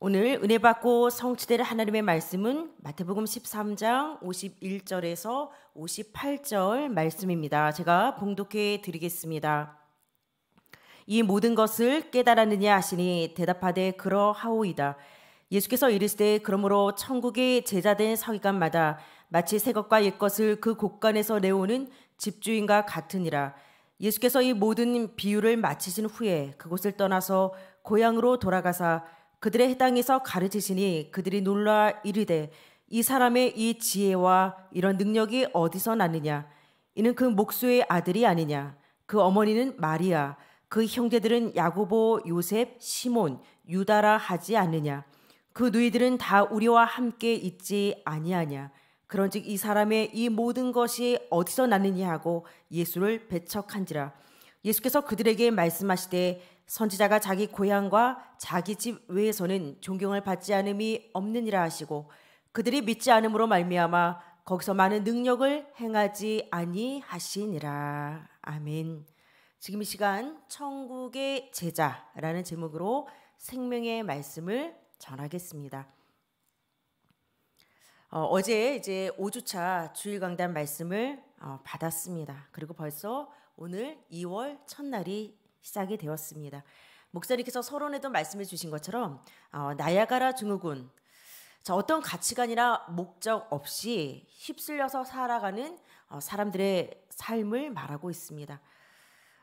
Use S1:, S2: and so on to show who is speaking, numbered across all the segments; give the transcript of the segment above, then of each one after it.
S1: 오늘 은혜 받고 성취될 하나님의 말씀은 마태복음 13장 51절에서 58절 말씀입니다. 제가 봉독해 드리겠습니다. 이 모든 것을 깨달았느냐 하시니 대답하되 그러하오이다. 예수께서 이르시되 그러므로 천국의 제자된 서기관마다 마치 새것과 옛것을 그 곳간에서 내오는 집주인과 같으니라. 예수께서 이 모든 비유를 마치신 후에 그곳을 떠나서 고향으로 돌아가사 그들의 해당에서 가르치시니 그들이 놀라 이르되 이 사람의 이 지혜와 이런 능력이 어디서 났느냐 이는 그 목수의 아들이 아니냐 그 어머니는 마리아 그 형제들은 야고보 요셉 시몬 유다라 하지 않느냐 그 누이들은 다 우리와 함께 있지 아니하냐 그런즉 이 사람의 이 모든 것이 어디서 났느냐 하고 예수를 배척한지라 예수께서 그들에게 말씀하시되 선지자가 자기 고향과 자기 집 외에서는 존경을 받지 않음이 없느니라 하시고 그들이 믿지 않음으로 말미암아 거기서 많은 능력을 행하지 아니하시니라. 아멘. 지금 이 시간 천국의 제자라는 제목으로 생명의 말씀을 전하겠습니다. 어, 제 이제 5주차 주일 강단 말씀을 어, 받았습니다. 그리고 벌써 오늘 2월 첫날이 시작이 되었습니다. 목사님께서 서론에도 말씀해 주신 것처럼 어, 나야가라 증후군 자, 어떤 가치관이나 목적 없이 휩쓸려서 살아가는 어, 사람들의 삶을 말하고 있습니다.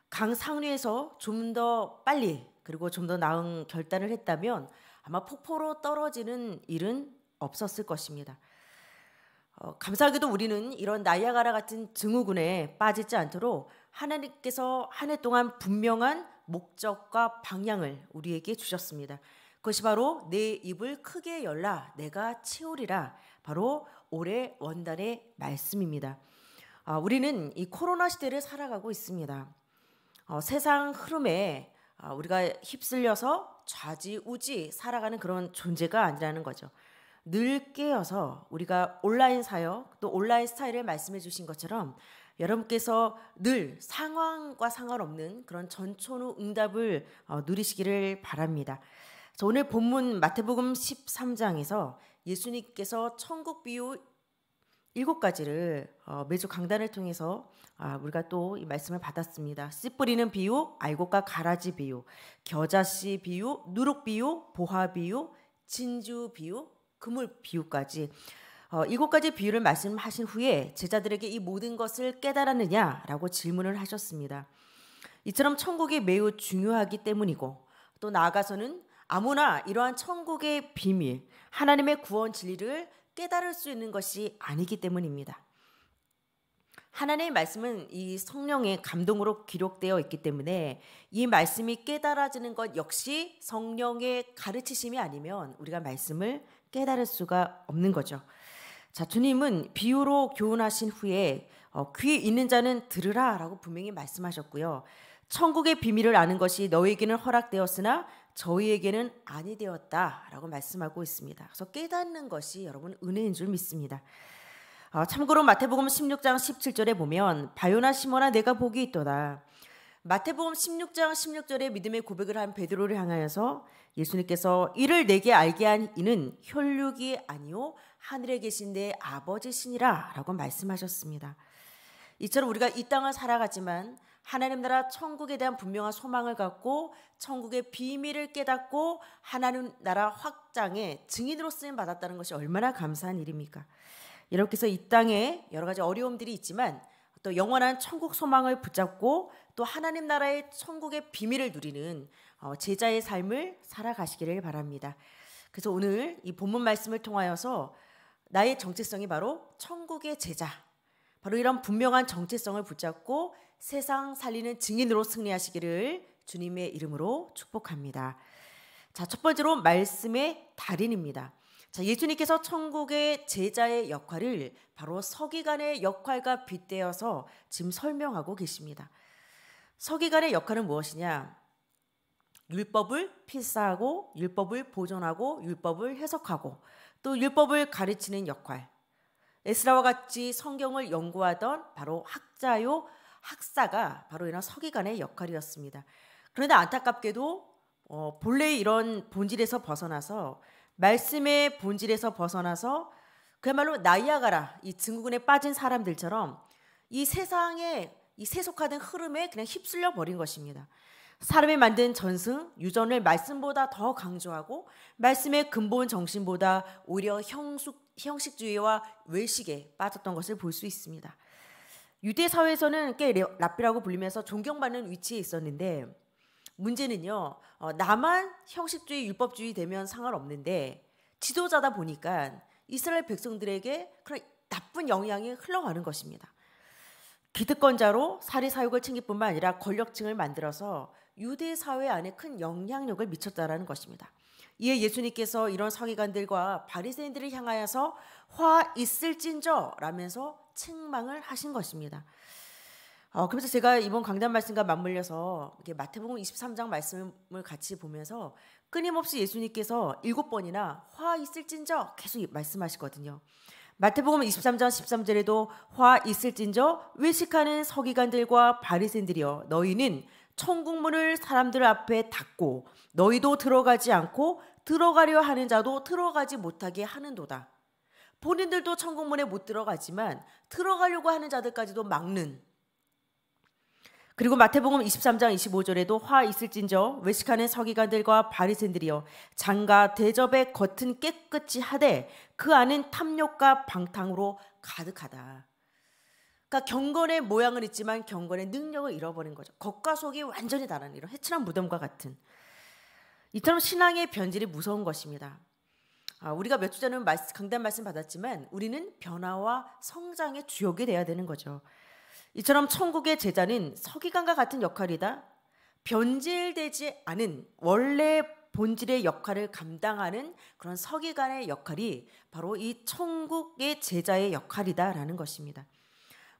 S1: 강 상류에서 좀 더 빨리 그리고 좀 더 나은 결단을 했다면 아마 폭포로 떨어지는 일은 없었을 것입니다. 어, 감사하게도 우리는 이런 나이아가라 같은 증후군에 빠지지 않도록 하나님께서 한 해 동안 분명한 목적과 방향을 우리에게 주셨습니다. 그것이 바로 내 입을 크게 열라 내가 채우리라 바로 올해 원단의 말씀입니다. 아, 우리는 이 코로나 시대를 살아가고 있습니다. 어, 세상 흐름에 아, 우리가 휩쓸려서 좌지우지 살아가는 그런 존재가 아니라는 거죠. 늘 깨어서 우리가 온라인 사역 또 온라인 스타일을 말씀해 주신 것처럼 여러분께서 늘 상황과 상관없는 그런 전천후 응답을 어, 누리시기를 바랍니다. 자, 오늘 본문 마태복음 13장에서 예수님께서 천국 비유 일곱 가지를 어, 매주 강단을 통해서 아, 우리가 또이 말씀을 받았습니다. 씨 뿌리는 비유, 알곡과 가라지 비유, 겨자씨 비유, 누룩 비유, 보화 비유, 진주 비유, 그물 비유까지 어, 이곳까지 비유를 말씀하신 후에 제자들에게 이 모든 것을 깨달았느냐라고 질문을 하셨습니다. 이처럼 천국이 매우 중요하기 때문이고 또 나아가서는 아무나 이러한 천국의 비밀, 하나님의 구원 진리를 깨달을 수 있는 것이 아니기 때문입니다. 하나님의 말씀은 이 성령의 감동으로 기록되어 있기 때문에 이 말씀이 깨달아지는 것 역시 성령의 가르치심이 아니면 우리가 말씀을 깨달을 수가 없는 거죠. 자, 주님은 비유로 교훈하신 후에 어, 귀에 있는 자는 들으라라고 분명히 말씀하셨고요. 천국의 비밀을 아는 것이 너희에게는 허락되었으나 저희에게는 아니 되었다라고 말씀하고 있습니다. 그래서 깨닫는 것이 여러분 은혜인 줄 믿습니다. 어, 참고로 마태복음 16장 17절에 보면 바요나 시모나 내가 복이 있도다. 마태복음 16장 16절에 믿음의 고백을 한 베드로를 향하여서 예수님께서 이를 내게 알게 한 이는 혈육이 아니오 하늘에 계신 내아버지신이라라고 말씀하셨습니다. 이처럼 우리가 이 땅을 살아가지만 하나님 나라 천국에 대한 분명한 소망을 갖고 천국의 비밀을 깨닫고 하나님 나라 확장의 증인으로 쓰임 받았다는 것이 얼마나 감사한 일입니까? 이렇게 해서 이 땅에 여러 가지 어려움들이 있지만 또 영원한 천국 소망을 붙잡고 또 하나님 나라의 천국의 비밀을 누리는 어, 제자의 삶을 살아가시기를 바랍니다. 그래서 오늘 이 본문 말씀을 통하여서 나의 정체성이 바로 천국의 제자. 바로 이런 분명한 정체성을 붙잡고 세상 살리는 증인으로 승리하시기를 주님의 이름으로 축복합니다. 자, 첫 번째로 말씀의 달인입니다. 자, 예수님께서 천국의 제자의 역할을 바로 서기관의 역할과 빗대어서 지금 설명하고 계십니다. 서기관의 역할은 무엇이냐? 율법을 필사하고 율법을 보존하고 율법을 해석하고 또 율법을 가르치는 역할. 에스라와 같이 성경을 연구하던 바로 학자요 학사가 바로 이런 서기관의 역할이었습니다. 그런데 안타깝게도 어, 본래 이런 본질에서 벗어나서 말씀의 본질에서 벗어나서 그야말로 나이아가라 이 증후군에 빠진 사람들처럼 이 세상의 이 세속화된 흐름에 그냥 휩쓸려 버린 것입니다. 사람이 만든 전승, 유전을 말씀보다 더 강조하고 말씀의 근본 정신보다 오히려 형숙, 형식주의와 외식에 빠졌던 것을 볼 수 있습니다. 유대 사회에서는 꽤 랍비라고 불리면서 존경받는 위치에 있었는데 문제는요. 어, 나만 형식주의, 율법주의 되면 상관없는데 지도자다 보니까 이스라엘 백성들에게 그런 나쁜 영향이 흘러가는 것입니다. 기득권자로 사리사욕을 챙길 뿐만 아니라 권력층을 만들어서 유대 사회 안에 큰 영향력을 미쳤다라는 것입니다. 이에 예수님께서 이런 서기관들과 바리새인들을 향하여서 화 있을진저 라면서 책망을 하신 것입니다. 어, 그래서 제가 이번 강단 말씀과 맞물려서 마태복음 23장 말씀을 같이 보면서 끊임없이 예수님께서 일곱 번이나 화 있을진저 계속 말씀하시거든요. 마태복음 23장 13절에도 화 있을진저 외식하는 서기관들과 바리새인들이여 너희는 천국문을 사람들 앞에 닫고 너희도 들어가지 않고 들어가려 하는 자도 들어가지 못하게 하는도다. 본인들도 천국문에 못 들어가지만 들어가려고 하는 자들까지도 막는 그리고 마태복음 23장 25절에도 화 있을진저 외식하는 서기관들과 바리새인들이여 장가 대접의 겉은 깨끗이 하되 그 안은 탐욕과 방탕으로 가득하다. 그러니까 경건의 모양은 있지만 경건의 능력을 잃어버린 거죠. 겉과 속이 완전히 다른 이런 해칠한 무덤과 같은. 이처럼 신앙의 변질이 무서운 것입니다. 아, 우리가 몇 주 전에 강단 말씀 받았지만 우리는 변화와 성장의 주역이 돼야 되는 거죠. 이처럼 천국의 제자는 서기관과 같은 역할이다. 변질되지 않은 원래 본질의 역할을 감당하는 그런 서기관의 역할이 바로 이 천국의 제자의 역할이다라는 것입니다.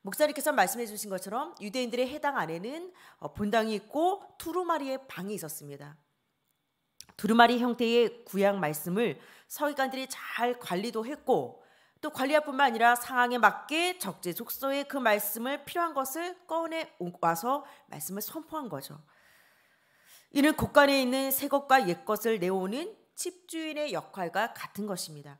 S1: 목사님께서 말씀해 주신 것처럼 유대인들의 해당 안에는 어, 본당이 있고 투루마리의 방이 있었습니다. 두루마리 형태의 구약 말씀을 서기관들이 잘 관리도 했고 또 관리아뿐만 아니라 상황에 맞게 적재적소에 그 말씀을 필요한 것을 꺼내 와서 말씀을 선포한 거죠. 이는 곳간에 있는 새 것과 옛 것을 내오는 집주인의 역할과 같은 것입니다.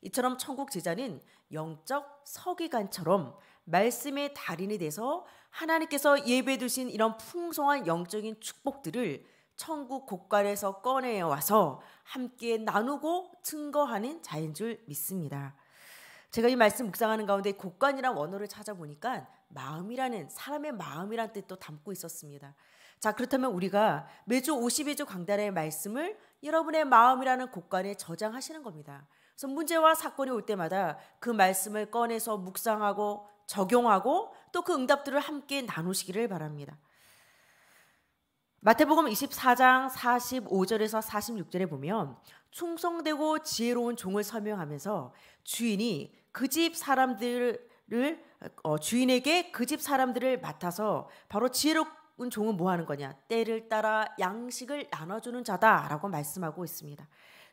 S1: 이처럼 천국 제자는 영적 서기관처럼 말씀의 달인이 돼서 하나님께서 예배 두신 이런 풍성한 영적인 축복들을 천국 곳간에서 꺼내 와서 함께 나누고 증거하는 자인 줄 믿습니다. 제가 이 말씀 묵상하는 가운데 곡간이란 원어를 찾아보니까 마음이라는 사람의 마음이란 뜻도 담고 있었습니다. 자, 그렇다면 우리가 매주 52주 강단의 말씀을 여러분의 마음이라는 곡간에 저장하시는 겁니다. 그래서 문제와 사건이 올 때마다 그 말씀을 꺼내서 묵상하고 적용하고 또 그 응답들을 함께 나누시기를 바랍니다. 마태복음 24장 45절에서 46절에 보면 충성되고 지혜로운 종을 설명하면서 주인이 그 집 사람들을 어, 주인에게 그 집 사람들을 맡아서 바로 지혜로운 종은 뭐 하는 거냐 때를 따라 양식을 나눠주는 자다라고 말씀하고 있습니다.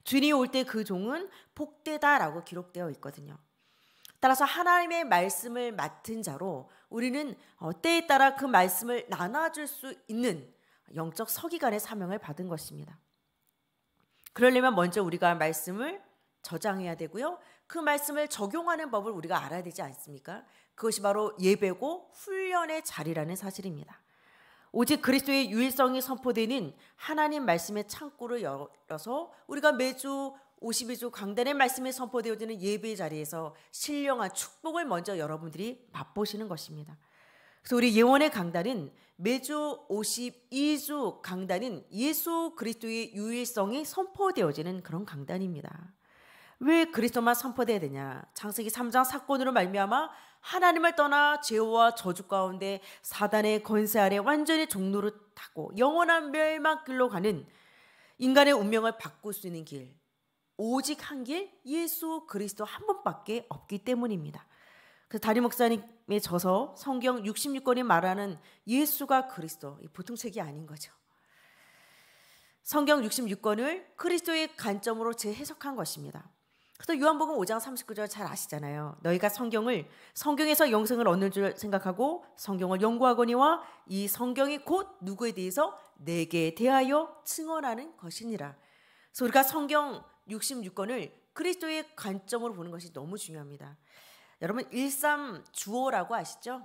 S1: 주인이 올 때 그 종은 복되다라고 기록되어 있거든요. 따라서 하나님의 말씀을 맡은 자로 우리는 어, 때에 따라 그 말씀을 나눠줄 수 있는 영적 서기관의 사명을 받은 것입니다. 그러려면 먼저 우리가 말씀을 저장해야 되고요. 그 말씀을 적용하는 법을 우리가 알아야 되지 않습니까? 그것이 바로 예배고 훈련의 자리라는 사실입니다. 오직 그리스도의 유일성이 선포되는 하나님 말씀의 창고를 열어서 우리가 매주 52주 강단의 말씀이 선포되어지는 예배 자리에서 신령한 축복을 먼저 여러분들이 맛보시는 것입니다. 그래서 우리 예원의 강단은 매주 52주 강단은 예수 그리스도의 유일성이 선포되어지는 그런 강단입니다. 왜 그리스도만 선포돼야 되냐? 창세기 3장 사건으로 말미암아 하나님을 떠나 죄와 저주 가운데 사단의 권세 아래 완전히 종로를 타고 영원한 멸망길로 가는 인간의 운명을 바꿀 수 있는 길 오직 한 길 예수 그리스도 한 번밖에 없기 때문입니다. 그 다리 목사님이 져서 성경 66권이 말하는 예수가 그리스도 보통 책이 아닌 거죠. 성경 66권을 그리스도의 관점으로 재해석한 것입니다. 그래서 요한복음 5장 39절 잘 아시잖아요. 너희가 성경을 성경에서 영생을 얻는 줄 생각하고 성경을 연구하거니와 이 성경이 곧 누구에 대해서 내게 대하여 증언하는 것이니라. 그래서 우리가 성경 66권을 그리스도의 관점으로 보는 것이 너무 중요합니다. 여러분 일삼 주어라고 아시죠?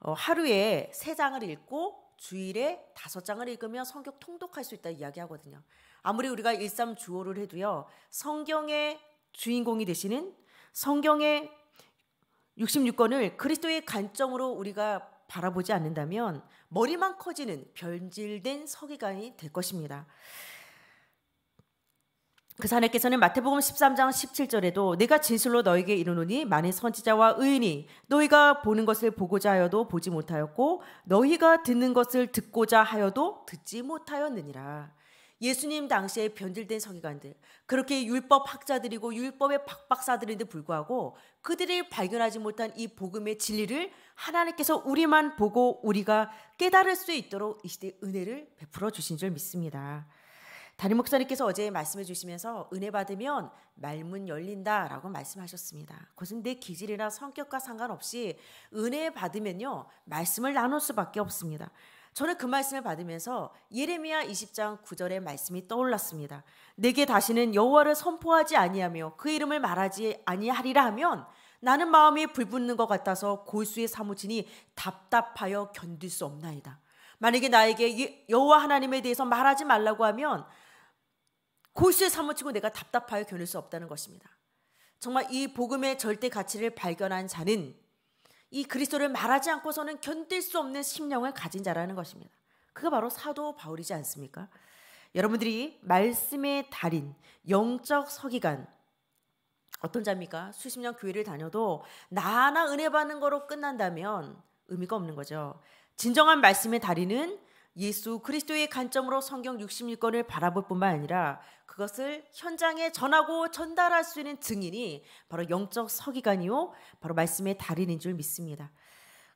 S1: 어, 하루에 세 장을 읽고 주일에 다섯 장을 읽으며 성경 통독할 수 있다 이야기하거든요. 아무리 우리가 일삼 주어를 해도요 성경의 주인공이 되시는 성경의 66권을 그리스도의 관점으로 우리가 바라보지 않는다면 머리만 커지는 변질된 서기관이 될 것입니다. 그 사내께서는 마태복음 13장 17절에도 내가 진실로 너에게 이르노니 만은 선지자와 의인이 너희가 보는 것을 보고자 하여도 보지 못하였고 너희가 듣는 것을 듣고자 하여도 듣지 못하였느니라. 예수님 당시에 변질된 서기관들 그렇게 율법 학자들이고 율법의 박박사들인데 불구하고 그들이 발견하지 못한 이 복음의 진리를 하나님께서 우리만 보고 우리가 깨달을 수 있도록 이 시대 은혜를 베풀어 주신 줄 믿습니다. 다림 목사님께서 어제 말씀해 주시면서 은혜 받으면 말문 열린다라고 말씀하셨습니다. 그것은 내 기질이나 성격과 상관없이 은혜 받으면요 말씀을 나눌 수밖에 없습니다. 저는 그 말씀을 받으면서 예레미야 20장 9절의 말씀이 떠올랐습니다. 내게 다시는 여호와를 선포하지 아니하며 그 이름을 말하지 아니하리라 하면 나는 마음이 불붙는 것 같아서 골수에 사무치니 답답하여 견딜 수 없나이다. 만약에 나에게 여호와 하나님에 대해서 말하지 말라고 하면 고수의 사무치고 내가 답답하여 견딜 수 없다는 것입니다. 정말 이 복음의 절대 가치를 발견한 자는 이 그리스도를 말하지 않고서는 견딜 수 없는 심령을 가진 자라는 것입니다. 그가 바로 사도 바울이지 않습니까? 여러분들이 말씀의 달인, 영적 서기관, 어떤 자입니까? 수십 년 교회를 다녀도 나나 은혜 받는 거로 끝난다면 의미가 없는 거죠. 진정한 말씀의 달인은 예수 그리스도의 관점으로 성경 66권을 바라볼 뿐만 아니라 그것을 현장에 전하고 전달할 수 있는 증인이 바로 영적 서기관이요 바로 말씀의 달인인 줄 믿습니다.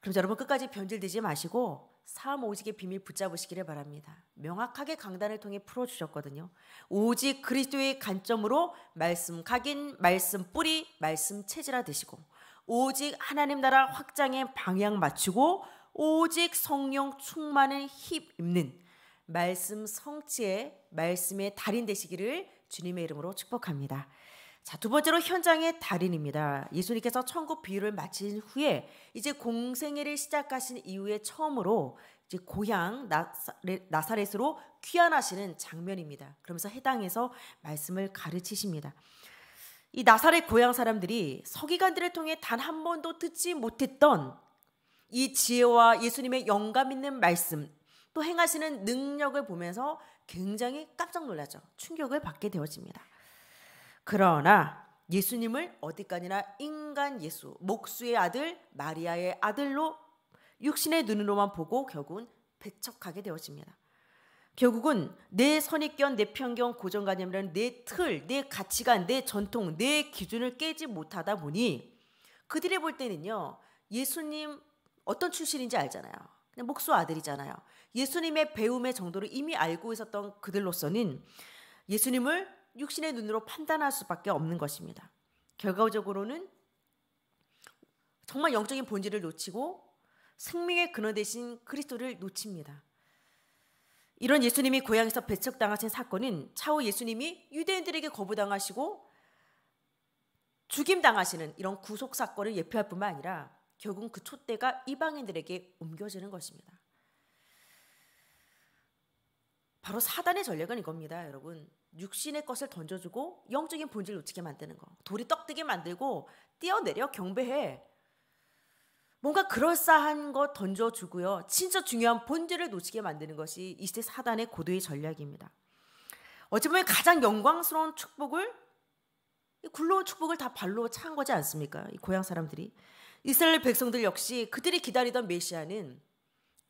S1: 그럼 여러분 끝까지 변질되지 마시고 사 오직의 비밀 붙잡으시기를 바랍니다. 명확하게 강단을 통해 풀어주셨거든요. 오직 그리스도의 관점으로 말씀 각인, 말씀 뿌리, 말씀 체질화 되시고 오직 하나님 나라 확장의 방향 맞추고 오직 성령 충만을 힘입는 말씀 성취의 말씀의 달인 되시기를 주님의 이름으로 축복합니다. 자, 두 번째로 현장의 달인입니다. 예수님께서 천국 비유를 마친 후에 이제 공생애를 시작하신 이후에 처음으로 이제 고향 나사렛, 으로 귀환하시는 장면입니다. 그러면서 해당해서 말씀을 가르치십니다. 이 나사렛 고향 사람들이 서기관들을 통해 단 한 번도 듣지 못했던 이 지혜와 예수님의 영감 있는 말씀 또 행하시는 능력을 보면서 굉장히 깜짝 놀라죠. 충격을 받게 되어집니다. 그러나 예수님을 어디까지나 인간 예수, 목수의 아들, 마리아의 아들로 육신의 눈으로만 보고 결국은 배척하게 되어집니다. 결국은 내 선입견, 내 편견, 고정관념이라는 내 틀, 내 가치관, 내 전통, 내 기준을 깨지 못하다 보니 그들이 볼 때는요, 예수님 어떤 출신인지 알잖아요. 그냥 목수 아들이잖아요. 예수님의 배움의 정도를 이미 알고 있었던 그들로서는 예수님을 육신의 눈으로 판단할 수밖에 없는 것입니다. 결과적으로는 정말 영적인 본질을 놓치고 생명의 근원 대신 그리스도를 놓칩니다. 이런 예수님이 고향에서 배척당하신 사건은 차후 예수님이 유대인들에게 거부당하시고 죽임당하시는 이런 구속 사건을 예표할 뿐만 아니라 결국 그 촛대가 이방인들에게 옮겨지는 것입니다. 바로 사단의 전략은 이겁니다, 여러분. 육신의 것을 던져주고 영적인 본질을 놓치게 만드는 거. 돌이 떡뜨게 만들고 뛰어내려 경배해. 뭔가 그럴싸한 거 던져주고요. 진짜 중요한 본질을 놓치게 만드는 것이 이 시대 사단의 고도의 전략입니다. 어찌 보면 가장 영광스러운 축복을 굴러온 축복을 다 발로 찬 거지 않습니까? 이 고향 사람들이. 이스라엘 백성들 역시 그들이 기다리던 메시아는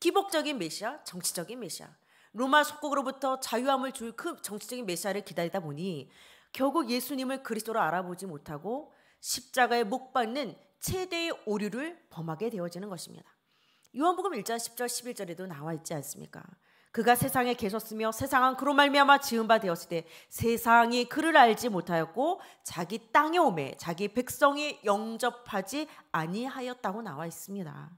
S1: 기복적인 메시아, 정치적인 메시아, 로마 속국으로부터 자유함을 줄 그 정치적인 메시아를 기다리다 보니 결국 예수님을 그리스도로 알아보지 못하고 십자가에 못받는 최대의 오류를 범하게 되어지는 것입니다. 요한복음 1장 10절 11절에도 나와 있지 않습니까? 그가 세상에 계셨으며 세상은 그로 말미암아 지은 바되었을때 세상이 그를 알지 못하였고 자기 땅에 오매 자기 백성이 영접하지 아니하였다고 나와 있습니다.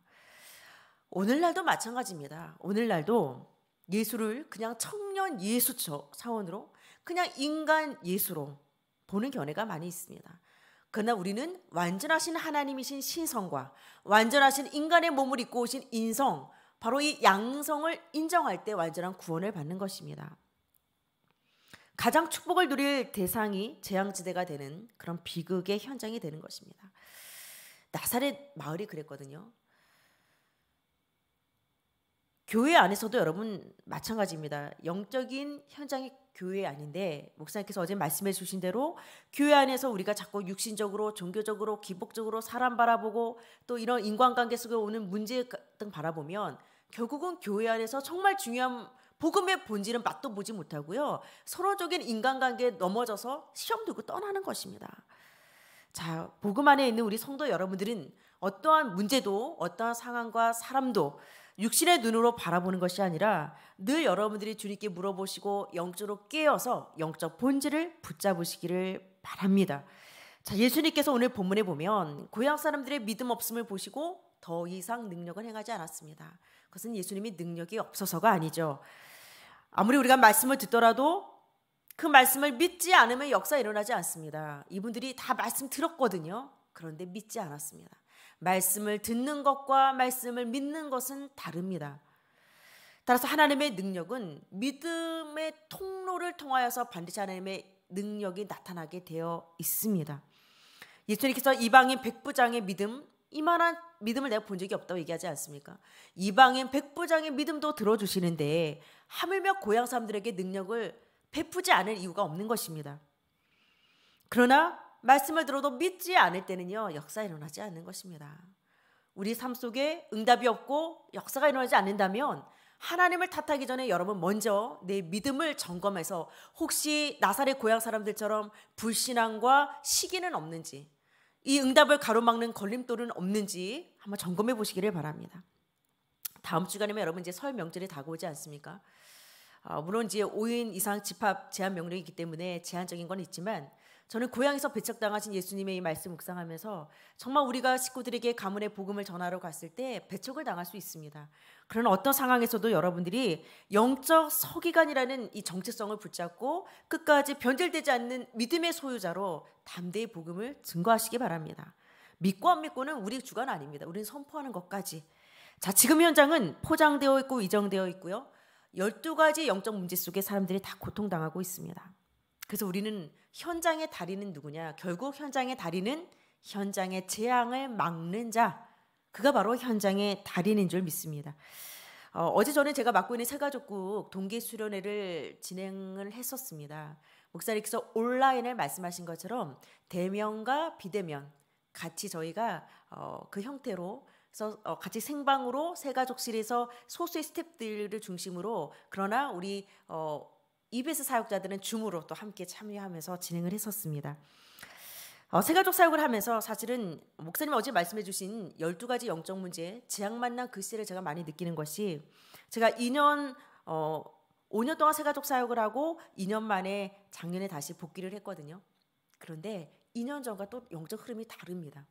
S1: 오늘날도 마찬가지입니다. 오늘날도 예수를 그냥 청년 예수 차원으로 그냥 인간 예수로 보는 견해가 많이 있습니다. 그러나 우리는 완전하신 하나님이신 신성과 완전하신 인간의 몸을 입고 오신 인성 바로 이 양성을 인정할 때 완전한 구원을 받는 것입니다. 가장 축복을 누릴 대상이 재앙지대가 되는 그런 비극의 현장이 되는 것입니다. 나사렛 마을이 그랬거든요. 교회 안에서도 여러분 마찬가지입니다. 영적인 현장이 교회 아닌데 목사님께서 어제 말씀해 주신 대로 교회 안에서 우리가 자꾸 육신적으로 종교적으로 기복적으로 사람 바라보고 또 이런 인간관계 속에 오는 문제 등 바라보면 결국은 교회 안에서 정말 중요한 복음의 본질은 맛도 보지 못하고요. 서로적인 인간관계에 넘어져서 시험 들고 떠나는 것입니다. 자, 복음 안에 있는 우리 성도 여러분들은 어떠한 문제도 어떠한 상황과 사람도 육신의 눈으로 바라보는 것이 아니라 늘 여러분들이 주님께 물어보시고 영적으로 깨어서 영적 본질을 붙잡으시기를 바랍니다. 자, 예수님께서 오늘 본문에 보면 고향 사람들의 믿음 없음을 보시고 더 이상 능력을 행하지 않았습니다. 그것은 예수님이 능력이 없어서가 아니죠. 아무리 우리가 말씀을 듣더라도 그 말씀을 믿지 않으면 역사 일어나지 않습니다. 이분들이 다 말씀 들었거든요. 그런데 믿지 않았습니다. 말씀을 듣는 것과 말씀을 믿는 것은 다릅니다. 따라서 하나님의 능력은 믿음의 통로를 통하여서 반드시 하나님의 능력이 나타나게 되어 있습니다. 예수님께서 이방인 백부장의 믿음, 이만한 믿음을 내가 본 적이 없다고 얘기하지 않습니까? 이방인 백부장의 믿음도 들어주시는데 하물며 고향 사람들에게 능력을 베푸지 않을 이유가 없는 것입니다. 그러나 말씀을 들어도 믿지 않을 때는요 역사 일어나지 않는 것입니다. 우리 삶 속에 응답이 없고 역사가 일어나지 않는다면 하나님을 탓하기 전에 여러분 먼저 내 믿음을 점검해서 혹시 나사렛 고향 사람들처럼 불신앙과 시기는 없는지 이 응답을 가로막는 걸림돌은 없는지 한번 점검해 보시기를 바랍니다. 다음 주간이면 여러분 이제 설 명절이 다가오지 않습니까? 아, 물론 이제 5인 이상 집합 제한 명령이기 때문에 제한적인 건 있지만 저는 고향에서 배척당하신 예수님의 이 말씀 묵상하면서 정말 우리가 식구들에게 가문의 복음을 전하러 갔을 때 배척을 당할 수 있습니다. 그런 어떤 상황에서도 여러분들이 영적 서기관이라는 이 정체성을 붙잡고 끝까지 변질되지 않는 믿음의 소유자로 담대히 복음을 증거하시기 바랍니다. 믿고 안 믿고는 우리 주관 아닙니다. 우리는 선포하는 것까지. 자, 지금 현장은 포장되어 있고 이정되어 있고요. 12가지 영적 문제 속에 사람들이 다 고통당하고 있습니다. 그래서 우리는 현장의 다리는 누구냐? 결국 현장의 다리는 현장의 재앙을 막는 자. 그가 바로 현장의 다리인줄 믿습니다. 어, 제 전에 제가 맡고 있는 세가족국 동기 수련회를 진행을 했었습니다. 목사님께서 온라인을 말씀하신 것처럼 대면과 비대면 같이 저희가 어, 그 형태로 서 어, 같이 생방으로 세가족실에서 소수의 스탭들을 중심으로 그러나 우리 어, e 에 s 사역자들은 줌으로 또 함께 참여하면서 진행을 했었습니다. 어, 세가족 사역을 하면서 사실은 목사님 어제 말씀해 주신 12가지 영적 문제, 지향 만난 글씨를 제가 많이 느끼는 것이 제가 2년 어, 5년 동안 세가족 사역을 하고 2년 만에 작년에 다시 복귀를 했거든요. 그런데 2년 전과 또 영적 흐름이 다릅니다.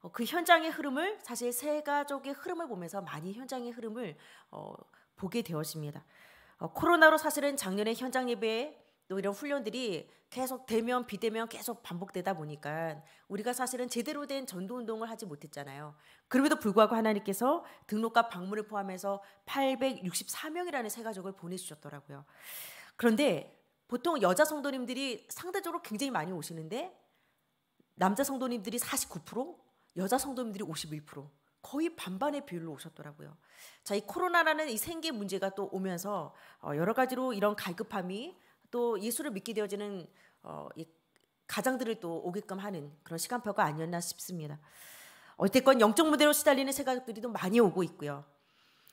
S1: 어, 그 현장의 흐름을 사실 세가족의 흐름을 보면서 많이 현장의 흐름을 어, 보게 되어집니다. 어, 코로나로 사실은 작년에 현장 예배 또 이런 훈련들이 계속 대면 비대면 계속 반복되다 보니까 우리가 사실은 제대로 된 전도 운동을 하지 못했잖아요. 그럼에도 불구하고 하나님께서 등록과 방문을 포함해서 864명이라는 세 가족을 보내주셨더라고요. 그런데 보통 여자 성도님들이 상대적으로 굉장히 많이 오시는데 남자 성도님들이 49%, 여자 성도님들이 51%. 거의 반반의 비율로 오셨더라고요. 자, 이 코로나라는 이 생계 문제가 또 오면서 어, 여러 가지로 이런 갈급함이 또 예수를 믿게 되어지는 어, 이 가장들을 또 오게끔 하는 그런 시간표가 아니었나 싶습니다. 어쨌건 영적 무대로 시달리는 생각들이 또 많이 오고 있고요.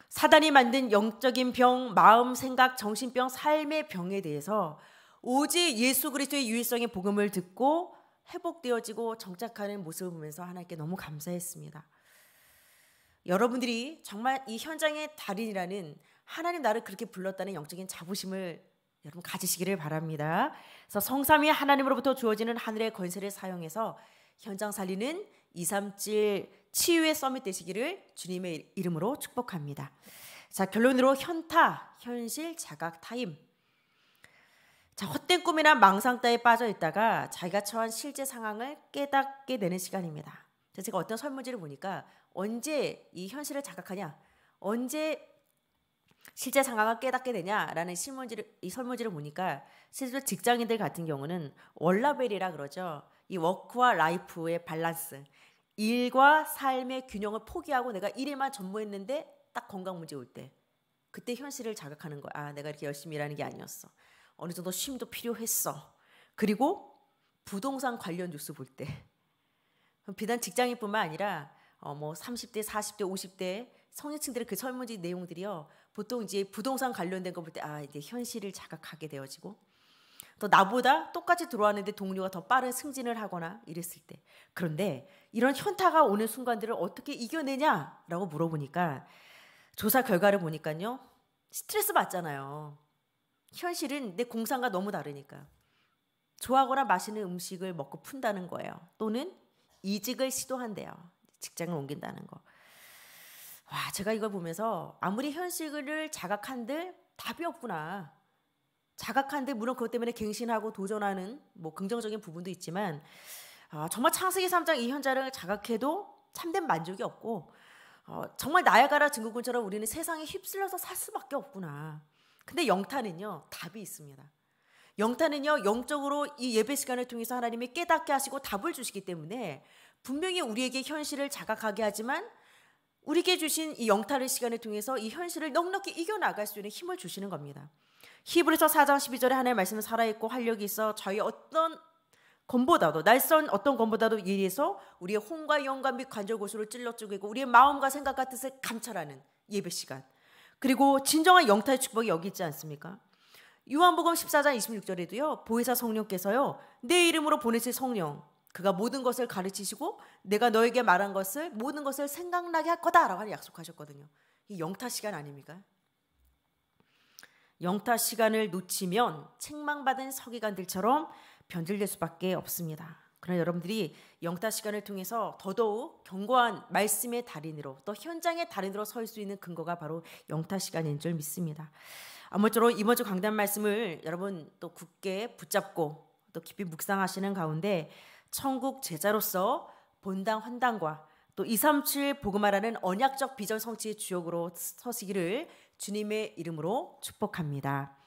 S1: 사단이 만든 영적인 병, 마음, 생각, 정신병, 삶의 병에 대해서 오직 예수 그리스도의 유일성의 복음을 듣고 회복되어지고 정착하는 모습을 보면서 하나님께 너무 감사했습니다. 여러분들이 정말 이 현장의 달인이라는 하나님 나를 그렇게 불렀다는 영적인 자부심을 여러분 가지시기를 바랍니다. 그래서 성삼위 하나님으로부터 주어지는 하늘의 권세를 사용해서 현장 살리는 237 치유의 서밋 되시기를 주님의 이름으로 축복합니다. 자, 결론으로 현타, 현실, 자각, 타임. 자, 헛된 꿈이나 망상 따에 빠져 있다가 자기가 처한 실제 상황을 깨닫게 되는 시간입니다. 제가 어떤 설문지를 보니까 언제 이 현실을 자각하냐? 언제 실제 상황을 깨닫게 되냐라는 실문지를 이 설문지를 보니까 실제로 직장인들 같은 경우는 월라벨이라 그러죠. 이 워크와 라이프의 밸런스. 일과 삶의 균형을 포기하고 내가 일에만 전무했는데 딱 건강 문제 올 때. 그때 현실을 자각하는 거야. 아, 내가 이렇게 열심히 일하는 게 아니었어. 어느 정도 쉼도 필요했어. 그리고 부동산 관련 뉴스 볼 때. 비단 직장인뿐만 아니라 어, 뭐 30대, 40대, 50대 성인층들의그 설문지 내용들이요. 보통 이제 부동산 관련된 거 볼때 아, 이제 현실을 자각하게 되어지고 또 나보다 똑같이 들어왔는데 동료가 더 빠른 승진을 하거나 이랬을 때 그런데 이런 현타가 오는 순간들을 어떻게 이겨내냐라고 물어보니까 조사 결과를 보니까요 스트레스 받잖아요 현실은 내 공상과 너무 다르니까 좋아하거나 맛있는 음식을 먹고 푼다는 거예요 또는 이직을 시도한대요 직장을 옮긴다는 거. 와, 제가 이걸 보면서 아무리 현실을 자각한들 답이 없구나. 자각한데 물론 그것 때문에 갱신하고 도전하는 뭐 긍정적인 부분도 있지만 아, 정말 창세기 3장 이 현장을 자각해도 참된 만족이 없고 어, 정말 나야가라 증후군처럼 우리는 세상에 휩쓸려서 살 수밖에 없구나. 근데 영타는요 답이 있습니다. 영타는요 영적으로 이 예배 시간을 통해서 하나님이 깨닫게 하시고 답을 주시기 때문에 분명히 우리에게 현실을 자각하게 하지만 우리에게 주신 이영탈의 시간을 통해서 이 현실을 넉넉히 이겨나갈 수 있는 힘을 주시는 겁니다. 히브리서 4장 12절에 하나님의 말씀은 살아있고 활력이 있어 저희 어떤 검보다도 날선 어떤 검보다도 예리해서 우리의 혼과 영과 및 관절 고수를 찔러 쪼개고 우리의 마음과 생각과 뜻을 감찰하는 예배 시간 그리고 진정한 영타의 축복이 여기 있지 않습니까? 요한복음 14장 26절에도요 보혜사 성령께서요 내 이름으로 보내실 성령 그가 모든 것을 가르치시고 내가 너에게 말한 것을 모든 것을 생각나게 할 거다라고 약속하셨거든요. 이 영타 시간 아닙니까? 영타 시간을 놓치면 책망받은 서기관들처럼 변질될 수밖에 없습니다. 그러나 여러분들이 영타 시간을 통해서 더더욱 견고한 말씀의 달인으로 또 현장의 달인으로 설수 있는 근거가 바로 영타 시간인 줄 믿습니다. 아무쪼록 이번 주 강단 말씀을 여러분 또 굳게 붙잡고 또 깊이 묵상하시는 가운데 천국 제자로서 본당 환당과 또 237 복음화라는 언약적 비전 성취의 주역으로 서시기를 주님의 이름으로 축복합니다.